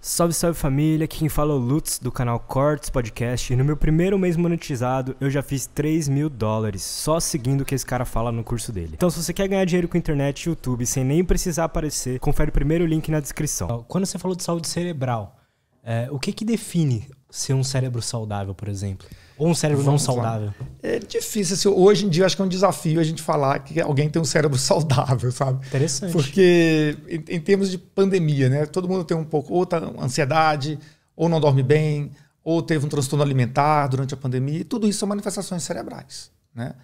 Salve, salve família, aqui quem fala é o Lutz do canal Cortes Podcast e no meu primeiro mês monetizado eu já fiz 3 mil dólares só seguindo o que esse cara fala no curso dele. Então se você quer ganhar dinheiro com internet e YouTube sem nem precisar aparecer, confere o primeiro link na descrição. Quando você falou de saúde cerebral, é, o que que define ser um cérebro saudável, por exemplo? Ou um cérebro Vamos não saudável? É difícil. Assim, hoje em dia, acho que é um desafio a gente falar que alguém tem um cérebro saudável, sabe? Interessante. Porque em, em termos de pandemia, né? Todo mundo tem um pouco, ou tá ansiedade, ou não dorme bem, ou teve um transtorno alimentar durante a pandemia. E tudo isso são manifestações cerebrais, né?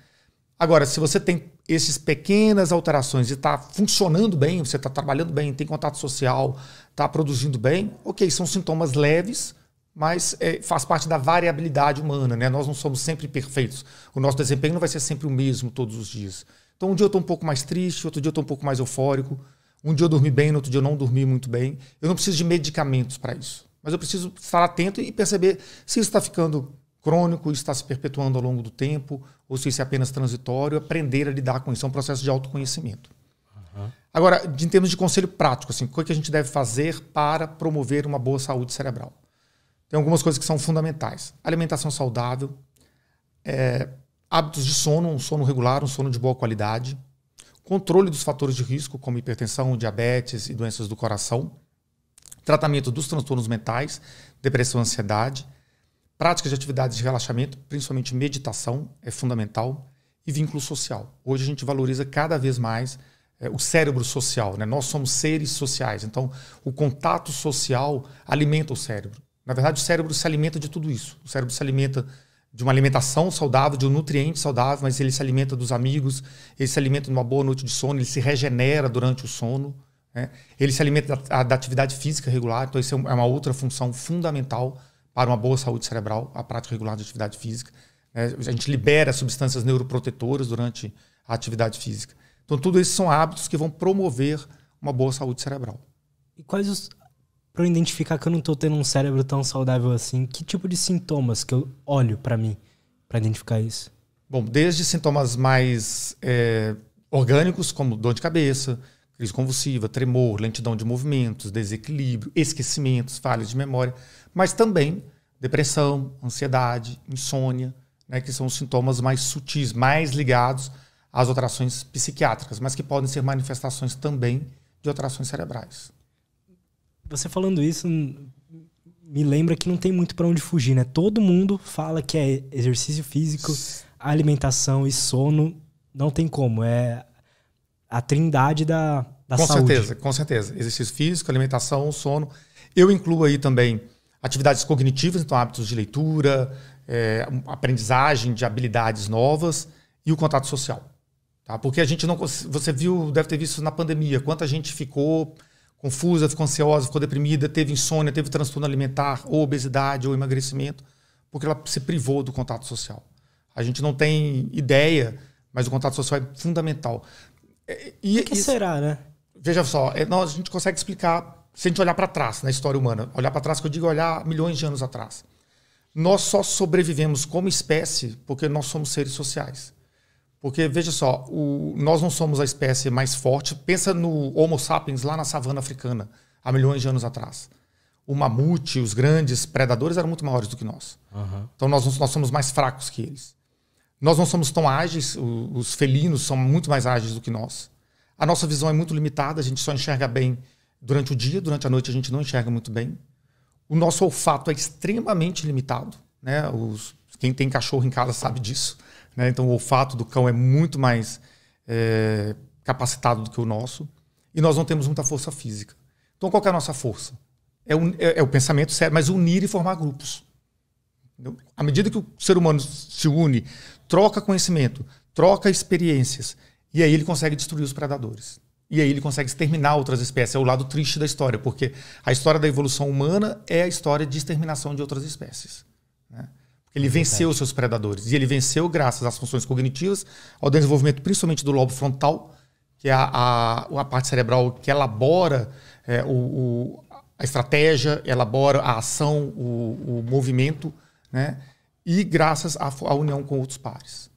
Agora, se você tem essas pequenas alterações e está funcionando bem, você está trabalhando bem, tem contato social, está produzindo bem, ok, são sintomas leves, mas é, faz parte da variabilidade humana, né? Nós não somos sempre perfeitos. O nosso desempenho não vai ser sempre o mesmo todos os dias. Então, um dia eu estou um pouco mais triste, outro dia eu estou um pouco mais eufórico. Um dia eu dormi bem, no outro dia eu não dormi muito bem. Eu não preciso de medicamentos para isso. Mas eu preciso estar atento e perceber se isso está ficando crônico, se está se perpetuando ao longo do tempo, ou se isso é apenas transitório. Aprender a lidar com isso é um processo de autoconhecimento. Uhum. Agora, em termos de conselho prático, assim, o que a gente deve fazer para promover uma boa saúde cerebral? tem algumas coisas que são fundamentais. Alimentação saudável, é, hábitos de sono, um sono regular, um sono de boa qualidade, controle dos fatores de risco, como hipertensão, diabetes e doenças do coração, tratamento dos transtornos mentais, depressão e ansiedade, práticas de atividades de relaxamento, principalmente meditação, é fundamental, e vínculo social. Hoje a gente valoriza cada vez mais é, o cérebro social, né? nós somos seres sociais, então o contato social alimenta o cérebro. Na verdade, o cérebro se alimenta de tudo isso. O cérebro se alimenta de uma alimentação saudável, de um nutriente saudável, mas ele se alimenta dos amigos, ele se alimenta de uma boa noite de sono, ele se regenera durante o sono, né? ele se alimenta da, da, atividade física regular, então isso é, é uma outra função fundamental para uma boa saúde cerebral, a prática regular de atividade física. Né? a gente libera substâncias neuroprotetoras durante a atividade física. Então, tudo isso são hábitos que vão promover uma boa saúde cerebral. E quais os para eu identificar que eu não tô tendo um cérebro tão saudável assim? Que tipo de sintomas que eu olho para mim para identificar isso? Bom, desde sintomas mais é, orgânicos, como dor de cabeça, crise convulsiva, tremor, lentidão de movimentos, desequilíbrio, esquecimentos, falhas de memória, mas também depressão, ansiedade, insônia, né, que são os sintomas mais sutis, mais ligados às alterações psiquiátricas, mas que podem ser manifestações também de alterações cerebrais você falando isso me lembra que não tem muito para onde fugir, né? Todo mundo fala que é exercício físico, alimentação e sono. Não tem como. É a trindade da, da com saúde. Com certeza, com certeza. Exercício físico, alimentação, sono. Eu incluo aí também atividades cognitivas, então hábitos de leitura, é, aprendizagem de habilidades novas e o contato social. Tá? Porque a gente não. Você viu, deve ter visto na pandemia, quanta gente ficou confusa, ficou ansiosa, ficou deprimida, teve insônia, teve transtorno alimentar, ou obesidade, ou emagrecimento, porque ela se privou do contato social. A gente não tem ideia, mas o contato social é fundamental. É, e, o que será, né? Veja só, é, nós, a gente consegue explicar, se a gente olhar para trás na história humana, olhar para trás, que eu digo é olhar milhões de anos atrás. Nós só sobrevivemos como espécie porque nós somos seres sociais. Porque, veja só, o, nós não somos a espécie mais forte. Pensa no Homo sapiens lá na savana africana, há milhões de anos atrás. O mamute, os grandes predadores eram muito maiores do que nós. Uhum. Então, nós, nós somos mais fracos que eles. Nós não somos tão ágeis, o, os felinos são muito mais ágeis do que nós. A nossa visão é muito limitada, a gente só enxerga bem durante o dia, durante a noite a gente não enxerga muito bem. O nosso olfato é extremamente limitado. Né? Os, quem tem cachorro em casa sabe disso. Né? Então, o olfato do cão é muito mais é, capacitado do que o nosso. E nós não temos muita força física. Então, qual é a nossa força? É, un, é, é o pensamento sério, mas unir e formar grupos. À medida que o ser humano se une, troca conhecimento, troca experiências, e aí ele consegue destruir os predadores. E aí ele consegue exterminar outras espécies. É o lado triste da história, porque a história da evolução humana é a história de exterminação de outras espécies. Né? Ele é venceu os seus predadores. E ele venceu graças às funções cognitivas, ao desenvolvimento principalmente do lobo frontal, que é a, a, a parte cerebral que elabora é, o, o, a estratégia, elabora a ação, o, o movimento, né? e graças à, à união com outros pares.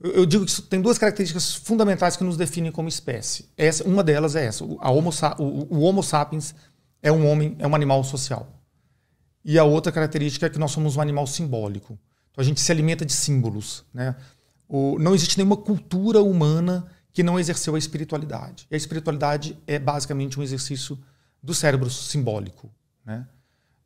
Eu, eu digo que isso, tem duas características fundamentais que nos definem como espécie. Essa, uma delas é essa: a homo, o, o Homo sapiens é um homem, é um animal social. E a outra característica é que nós somos um animal simbólico. Então a gente se alimenta de símbolos. Né? O, não existe nenhuma cultura humana que não exerceu a espiritualidade. E a espiritualidade é basicamente um exercício do cérebro simbólico. Né?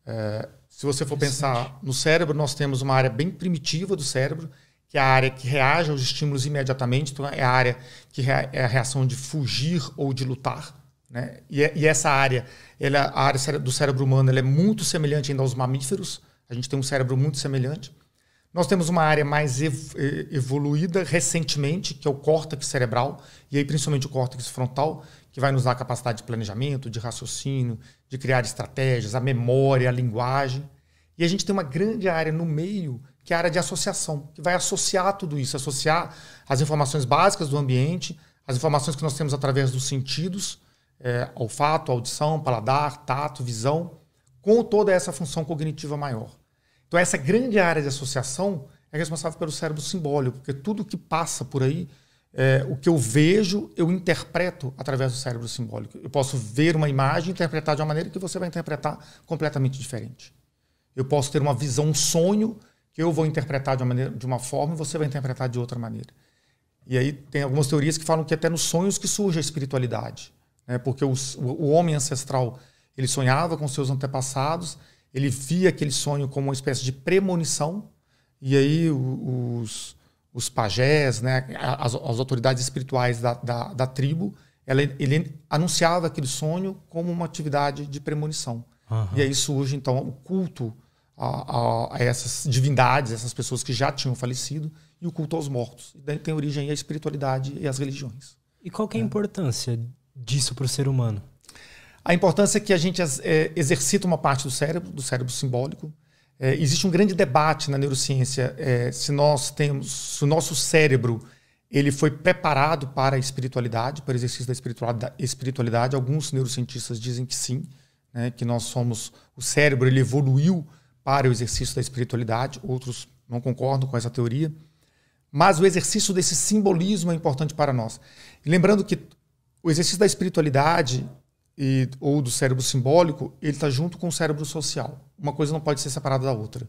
É, se você for pensar no cérebro, nós temos uma área bem primitiva do cérebro, que é a área que reage aos estímulos imediatamente, então é a área que é a reação de fugir ou de lutar. Né? E, é, e, é essa área, ela, a área do cérebro humano, ela é muito semelhante ainda aos mamíferos. A gente tem um cérebro muito semelhante. Nós temos uma área mais evoluída recentemente, que é o córtex cerebral, e aí principalmente o córtex frontal, que vai nos dar a capacidade de planejamento, de raciocínio, de criar estratégias, a memória, a linguagem. E a gente tem uma grande área no meio, que é a área de associação, que vai associar tudo isso, associar as informações básicas do ambiente, as informações que nós temos através dos sentidos, é, olfato, audição, paladar, tato, visão, com toda essa função cognitiva maior. Então, essa grande área de associação é responsável pelo cérebro simbólico, porque tudo que passa por aí, é, o que eu vejo, eu interpreto através do cérebro simbólico. Eu posso ver uma imagem e interpretar de uma maneira que você vai interpretar completamente diferente. Eu posso ter uma visão, um sonho, que eu vou interpretar de uma, maneira, de uma forma e você vai interpretar de outra maneira. E aí tem algumas teorias que falam que até nos sonhos que surge a espiritualidade né? porque os, o homem ancestral ele sonhava com seus antepassados, ele via aquele sonho como uma espécie de premonição, e aí os, os pajés, né? as, as autoridades espirituais da, da, da tribo, ela, ele anunciava aquele sonho como uma atividade de premonição. Uhum. E aí surge, então, o culto a, a, a, essas divindades, essas pessoas que já tinham falecido, e o culto aos mortos. E daí tem origem a espiritualidade e as religiões. E qual é a é. importância disso para o ser humano? A importância é que a gente é, exercita uma parte do cérebro, do cérebro simbólico. É, existe um grande debate na neurociência é, se nós temos, se o nosso cérebro ele foi preparado para a espiritualidade, para o exercício da espiritualidade. Alguns neurocientistas dizem que sim, né, que nós somos o cérebro ele evoluiu para o exercício da espiritualidade. Outros não concordam com essa teoria, mas o exercício desse simbolismo é importante para nós. lembrando que o exercício da espiritualidade e, ou do cérebro simbólico, ele está junto com o cérebro social. Uma coisa não pode ser separada da outra.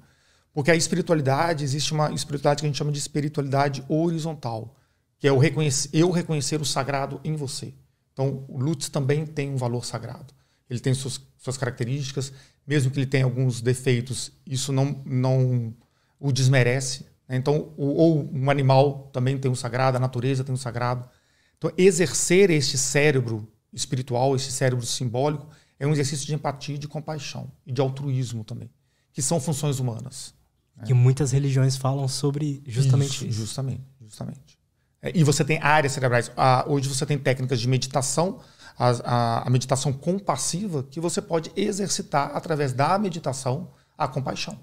Porque a espiritualidade, existe uma espiritualidade que a gente chama de espiritualidade horizontal, que é o reconhecer, eu reconhecer o sagrado em você. Então, o Lutz também tem um valor sagrado. Ele tem suas, suas características, mesmo que ele tenha alguns defeitos, isso não, não o desmerece. Né? Então, o, ou um animal também tem um sagrado, a natureza tem um sagrado. Então, exercer este cérebro espiritual, este cérebro simbólico, é um exercício de empatia, de compaixão e de altruísmo também, que são funções humanas. Né? Que muitas religiões falam sobre justamente isso. isso. Justamente, justamente. É, e você tem áreas cerebrais. Ah, hoje você tem técnicas de meditação, a, a, a meditação compassiva, que você pode exercitar através da meditação a compaixão.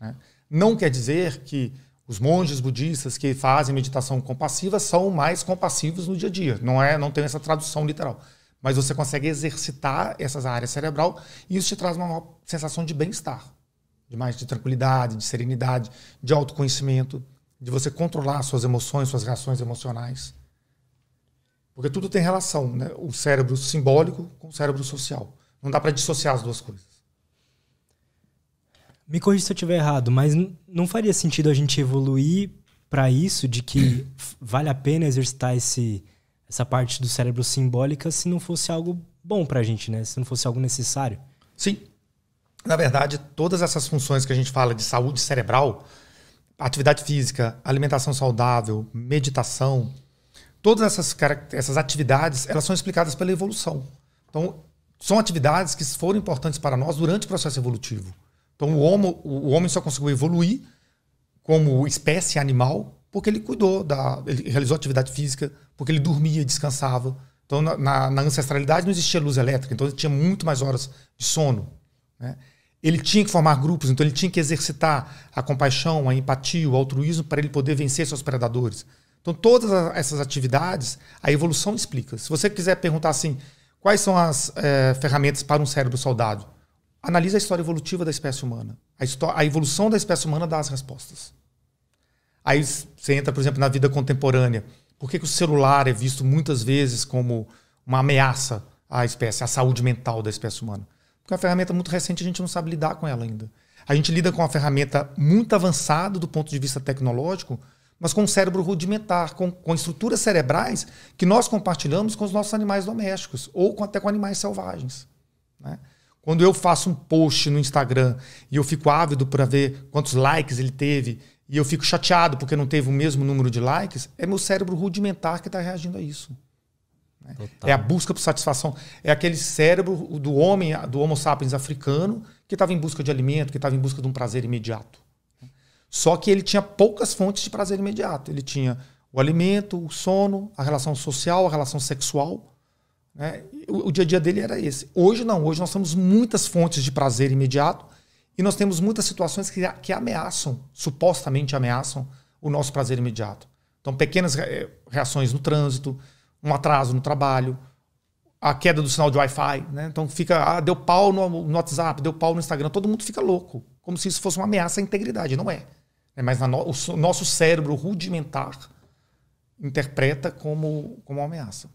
Né? Não quer dizer que os monges budistas que fazem meditação compassiva são mais compassivos no dia a dia. Não é, não tem essa tradução literal. Mas você consegue exercitar essas áreas cerebral e isso te traz uma sensação de bem-estar, de mais de tranquilidade, de serenidade, de autoconhecimento, de você controlar suas emoções, suas reações emocionais. Porque tudo tem relação, né? O cérebro simbólico com o cérebro social. Não dá para dissociar as duas coisas. Me corrija se eu estiver errado, mas não faria sentido a gente evoluir para isso de que vale a pena exercitar esse, essa parte do cérebro simbólica se não fosse algo bom para a gente, né? Se não fosse algo necessário. Sim. Na verdade, todas essas funções que a gente fala de saúde cerebral, atividade física, alimentação saudável, meditação, todas essas, essas atividades, elas são explicadas pela evolução. Então, são atividades que foram importantes para nós durante o processo evolutivo. Então o o homem só conseguiu evoluir como espécie animal porque ele cuidou da, ele realizou atividade física, porque ele dormia, descansava. Então na, na, na ancestralidade não existia luz elétrica, então ele tinha muito mais horas de sono. Né? Ele tinha que formar grupos, então ele tinha que exercitar a compaixão, a empatia, o altruísmo para ele poder vencer seus predadores. Então, todas essas atividades, a evolução explica. Se você quiser perguntar assim, quais são as é, ferramentas para um cérebro soldado? analisa a história evolutiva da espécie humana. A, a evolução da espécie humana dá as respostas. Aí você entra, por exemplo, na vida contemporânea. Por que, que o celular é visto muitas vezes como uma ameaça à espécie, à saúde mental da espécie humana? Porque é uma ferramenta muito recente, a gente não sabe lidar com ela ainda. A gente lida com uma ferramenta muito avançada do ponto de vista tecnológico, mas com um cérebro rudimentar, com, com estruturas cerebrais que nós compartilhamos com os nossos animais domésticos ou com, até com animais selvagens. Né? Quando eu faço um post no Instagram e eu fico ávido para ver quantos likes ele teve e eu fico chateado porque não teve o mesmo número de likes, é meu cérebro rudimentar que está reagindo a isso. Né? É a busca por satisfação. É aquele cérebro do homem, do Homo sapiens africano, que estava em busca de alimento, que estava em busca de um prazer imediato. Só que ele tinha poucas fontes de prazer imediato. Ele tinha o alimento, o sono, a relação social, a relação sexual né? O, o, dia a dia dele era esse. Hoje não, hoje nós temos muitas fontes de prazer imediato e nós temos muitas situações que, que ameaçam, supostamente ameaçam, o nosso prazer imediato. Então, pequenas eh, reações no trânsito, um atraso no trabalho, a queda do sinal de Wi-Fi. Né? Então, fica, ah, deu pau no, no WhatsApp, deu pau no Instagram, todo mundo fica louco, como se isso fosse uma ameaça à integridade. Não é. É, mas no, o nosso cérebro rudimentar interpreta como, como uma ameaça.